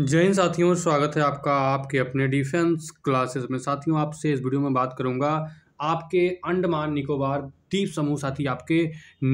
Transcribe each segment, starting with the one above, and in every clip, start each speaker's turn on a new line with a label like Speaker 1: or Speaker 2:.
Speaker 1: जय हिंद साथियों स्वागत है आपका आपके अपने डिफेंस क्लासेस में साथियों आपसे इस वीडियो में बात करूंगा आपके अंडमान निकोबार द्वीप समूह साथी आपके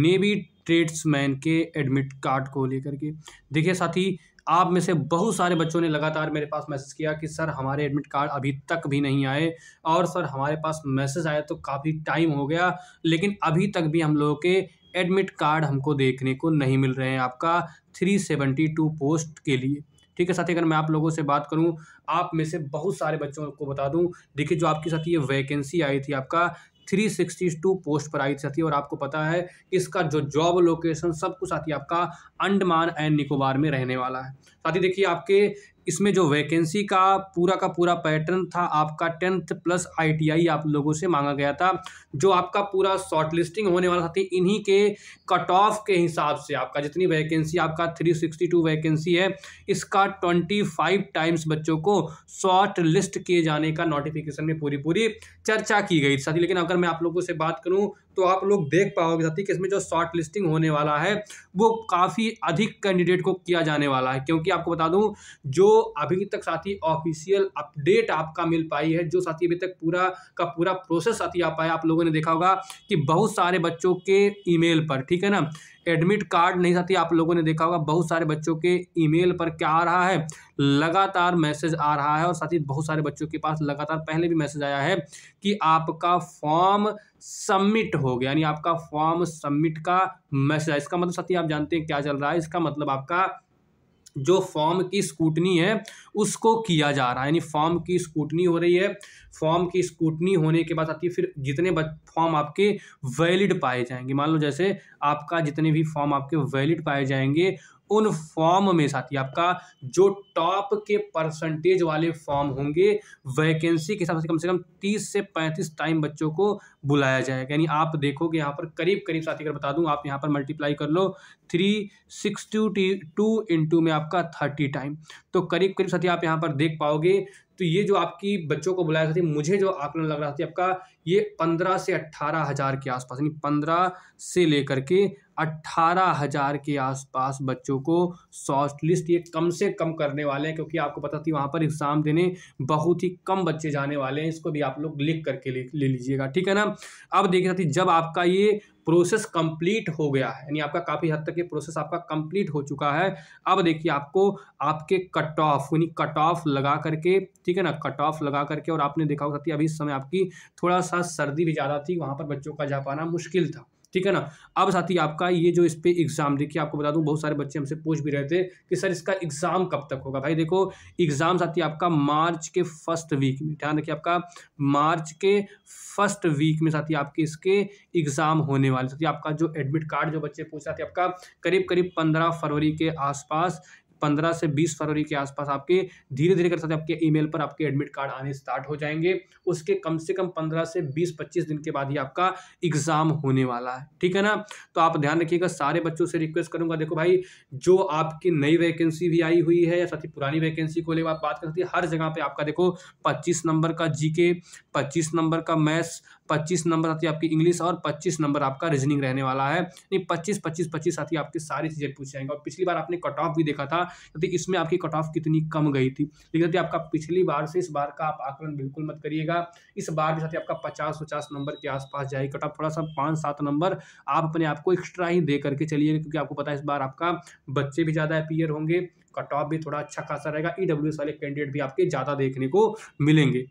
Speaker 1: नेवी ट्रेड्समैन के एडमिट कार्ड को लेकर के देखिए साथी आप में से बहुत सारे बच्चों ने लगातार मेरे पास मैसेज किया कि सर हमारे एडमिट कार्ड अभी तक भी नहीं आए और सर हमारे पास मैसेज आया तो काफ़ी टाइम हो गया लेकिन अभी तक भी हम लोगों के एडमिट कार्ड हमको देखने को नहीं मिल रहे हैं आपका थ्री सेवेंटी टू पोस्ट के लिए ठीक है साथ अगर मैं आप लोगों से बात करूं आप में से बहुत सारे बच्चों को बता दूं देखिए जो आपके साथ ये वैकेंसी आई थी आपका 362 पोस्ट पर आई थी और आपको पता है इसका जो जॉब लोकेशन सब कुछ साथी आपका अंडमान एंड निकोबार में रहने वाला है साथ ही देखिए आपके इसमें जो वैकेंसी का पूरा का पूरा पैटर्न था आपका टेंथ प्लस आईटीआई आप लोगों से मांगा गया था जो आपका पूरा शॉर्ट लिस्टिंग होने वाला था इन्हीं के कट ऑफ के हिसाब से आपका जितनी वैकेंसी आपका थ्री सिक्सटी टू वैकेंसी है इसका ट्वेंटी फाइव टाइम्स बच्चों को शॉर्ट लिस्ट किए जाने का नोटिफिकेशन में पूरी पूरी चर्चा की गई साथ ही लेकिन अगर मैं आप लोगों से बात करूँ तो आप लोग देख पाओगे साथी कि इसमें जो शॉर्ट लिस्टिंग होने वाला है वो काफ़ी अधिक कैंडिडेट को किया जाने वाला है क्योंकि आपको बता दूं जो अभी तक साथी ऑफिशियल अपडेट आपका मिल पाई है जो साथी अभी तक पूरा का पूरा प्रोसेस साथी आ पाया आप लोगों ने देखा होगा कि बहुत सारे बच्चों के ईमेल पर ठीक है ना एडमिट कार्ड नहीं साथी आप लोगों ने देखा होगा बहुत सारे बच्चों के ईमेल पर क्या आ रहा है लगातार मैसेज आ रहा है और साथ ही बहुत सारे बच्चों के पास लगातार पहले भी मैसेज आया है कि आपका फॉर्म सबमिट हो गया यानी आपका फॉर्म सबमिट का मैसेज इसका मतलब साथी आप जानते हैं क्या चल रहा है इसका मतलब आपका जो फॉर्म की स्कूटनी है उसको किया जा रहा है यानी फॉर्म की स्कूटनी हो रही है फॉर्म की स्कूटनी होने के बाद आती है फिर जितने फॉर्म आपके वैलिड पाए जाएंगे मान लो जैसे आपका जितने भी फॉर्म आपके वैलिड पाए जाएंगे उन फॉर्म में साथी आपका जो टॉप के परसेंटेज वाले फॉर्म होंगे वैकेंसी के हिसाब से कम से कम तीस से पैंतीस टाइम बच्चों को बुलाया जाएगा यानी आप देखोगे यहाँ पर करीब करीब साथी अगर बता दूँ आप यहाँ पर मल्टीप्लाई कर लो three six two T two into में आपका थर्टी टाइम तो करीब करीब साथी आप यहाँ पर देख पाओगे तो ये जो आपकी बच्चों को बुलाया था मुझे जो आकलन लग रहा था आपका ये पंद्रह से अट्ठारह हज़ार के आसपास यानी पंद्रह से लेकर के अट्ठारह हज़ार के आसपास बच्चों को शॉर्ट लिस्ट ये कम से कम करने वाले हैं क्योंकि आपको पता थी तो वहाँ पर एग्ज़ाम देने बहुत ही कम बच्चे जाने वाले हैं इसको भी आप लोग लिख करके ले, ले लीजिएगा ठीक है ना अब देखिए थी जब आपका ये प्रोसेस कंप्लीट हो गया है यानी आपका काफ़ी हद तक ये प्रोसेस आपका कंप्लीट हो चुका है अब देखिए आपको आपके कट ऑफ यानी कट ऑफ लगा करके ठीक है ना कट ऑफ लगा करके और आपने देखा होगा कि अभी इस समय आपकी थोड़ा सा सर्दी भी ज़्यादा थी वहाँ पर बच्चों का जा पाना मुश्किल था ठीक है ना अब साथी आपका ये जो इस पर एग्ज़ाम देखिए आपको बता दूं बहुत सारे बच्चे हमसे पूछ भी रहे थे कि सर इसका एग्ज़ाम कब तक होगा भाई देखो एग्ज़ाम साथी आपका मार्च के फर्स्ट वीक में ध्यान रखिए आपका मार्च के फर्स्ट वीक में साथी आपके इसके एग्ज़ाम होने वाले साथी आपका जो एडमिट कार्ड जो बच्चे पूछ रहे थे आपका करीब करीब पंद्रह फरवरी के आसपास पंद्रह से बीस फरवरी के आसपास आपके धीरे धीरे कर सकते आपके ईमेल पर आपके एडमिट कार्ड आने स्टार्ट हो जाएंगे उसके कम से कम पंद्रह से बीस पच्चीस दिन के बाद ही आपका एग्ज़ाम होने वाला है ठीक है ना तो आप ध्यान रखिएगा सारे बच्चों से रिक्वेस्ट करूंगा देखो भाई जो आपकी नई वैकेंसी भी आई हुई है या साथ ही पुरानी वैकेंसी को लेकर आप बात कर सकती है हर जगह पर आपका देखो पच्चीस नंबर का जी के पच्चीस नंबर का मैथ्स पच्चीस नंबर साथी आपकी इंग्लिश और पच्चीस नंबर आपका रीजनिंग रहने वाला है नहीं पच्चीस पच्चीस पच्चीस साथी आपकी सारी चीज़ें पूछ जाएंगे और पिछली बार आपने कट ऑफ भी देखा था यदि इसमें आपकी कट ऑफ कितनी कम गई थी लेकिन साथी आपका पिछली बार से इस बार का आप आकलन बिल्कुल मत करिएगा इस बार भी साथी आपका पचास पचास नंबर के आसपास जाएगी कट ऑफ थोड़ा सा पाँच सात नंबर आप अपने आप को एक्स्ट्रा ही दे करके चलिएगा क्योंकि आपको पता है इस बार आपका बच्चे भी ज़्यादा अपीयर होंगे कट ऑफ भी थोड़ा अच्छा खासा रहेगा ई e वाले कैंडिडेट भी आपके ज़्यादा देखने को मिलेंगे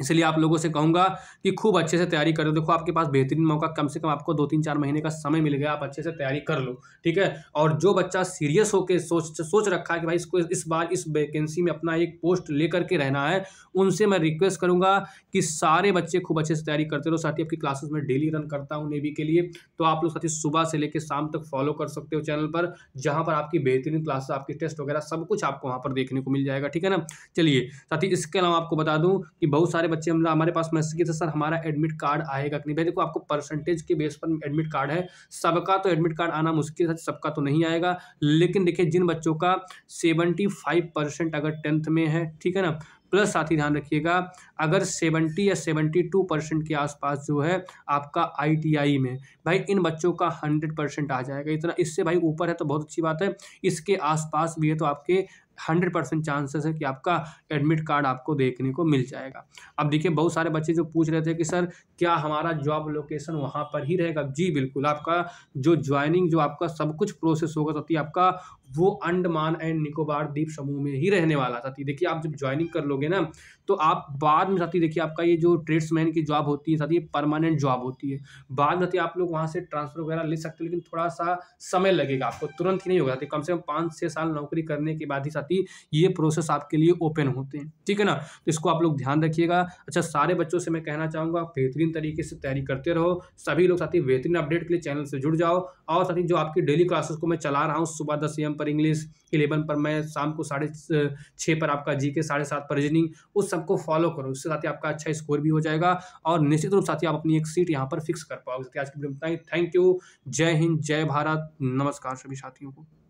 Speaker 1: इसलिए आप लोगों से कहूँगा कि खूब अच्छे से तैयारी करो देखो आपके पास बेहतरीन मौका कम से कम आपको दो तीन चार महीने का समय मिल गया आप अच्छे से तैयारी कर लो ठीक है और जो बच्चा सीरियस होकर सोच सोच रखा है कि भाई इसको इस बार इस वैकेंसी में अपना एक पोस्ट ले करके रहना है उनसे मैं रिक्वेस्ट करूँगा कि सारे बच्चे खूब अच्छे से तैयारी करते रहो साथ ही आपकी क्लासेस में डेली रन करता हूँ नेवी के लिए तो आप लोग साथी सुबह से लेकर शाम तक फॉलो कर सकते हो चैनल पर जहाँ पर आपकी बेहतरीन क्लासेस आपकी टेस्ट वगैरह सब कुछ आपको वहाँ पर देखने को मिल जाएगा ठीक है ना चलिए साथ ही इसके अलावा आपको बता दूँ कि बहुत सारे सारे बच्चे हम हमारे पास मैसेज किए थे सर हमारा एडमिट कार्ड आएगा कि नहीं भाई देखो आपको परसेंटेज के बेस पर एडमिट कार्ड है सबका तो एडमिट कार्ड आना मुश्किल है सबका तो नहीं आएगा लेकिन देखिए जिन बच्चों का सेवेंटी फाइव परसेंट अगर टेंथ में है ठीक है ना प्लस साथ ही ध्यान रखिएगा अगर सेवेंटी या सेवेंटी टू परसेंट के आसपास जो है आपका आईटीआई में भाई इन बच्चों का हंड्रेड परसेंट आ जाएगा इतना इससे भाई ऊपर है तो बहुत अच्छी बात है इसके आसपास भी है तो आपके हंड्रेड परसेंट चांसेस है कि आपका एडमिट कार्ड आपको देखने को मिल जाएगा अब देखिए बहुत सारे बच्चे जो पूछ रहे थे कि सर क्या हमारा जॉब लोकेशन वहाँ पर ही रहेगा जी बिल्कुल आपका जो ज्वाइनिंग जो आपका सब कुछ प्रोसेस होगा साथी आपका वो अंडमान एंड निकोबार द्वीप समूह में ही रहने वाला साथी देखिए आप जब ज्वाइनिंग कर लोगे ना तो आप बाद में साथी देखिए आपका ये जो ट्रेड्समैन की जॉब होती है साथी ये परमानेंट जॉब होती है बाद में आप लोग वहाँ से ट्रांसफर वगैरह ले सकते हो लेकिन थोड़ा सा समय लगेगा आपको तुरंत ही नहीं होगा कम से कम पाँच छः साल नौकरी करने के बाद ही साथ ही ये प्रोसेस आपके लिए ओपन होते हैं ठीक है ना तो इसको आप लोग ध्यान रखिएगा अच्छा सारे बच्चों से मैं कहना चाहूँगा बेहतरीन तरीके से तैयारी करते रहो सभी लोग साथ ही बेहतरीन अपडेट के लिए चैनल से जुड़ जाओ और साथ ही जो आपकी डेली क्लासेस को मैं चला रहा हूँ सुबह दस एम पर इंग्लिश इलेवन पर मैं शाम को साढ़े पर आपका जी के साढ़े उस सबको फॉलो करो उससे ही आपका अच्छा स्कोर भी हो जाएगा और निश्चित रूप साथ ही आप अपनी एक सीट यहाँ पर फिक्स कर पाओगे आज की वीडियो में थैंक यू जय हिंद जय भारत नमस्कार सभी साथियों को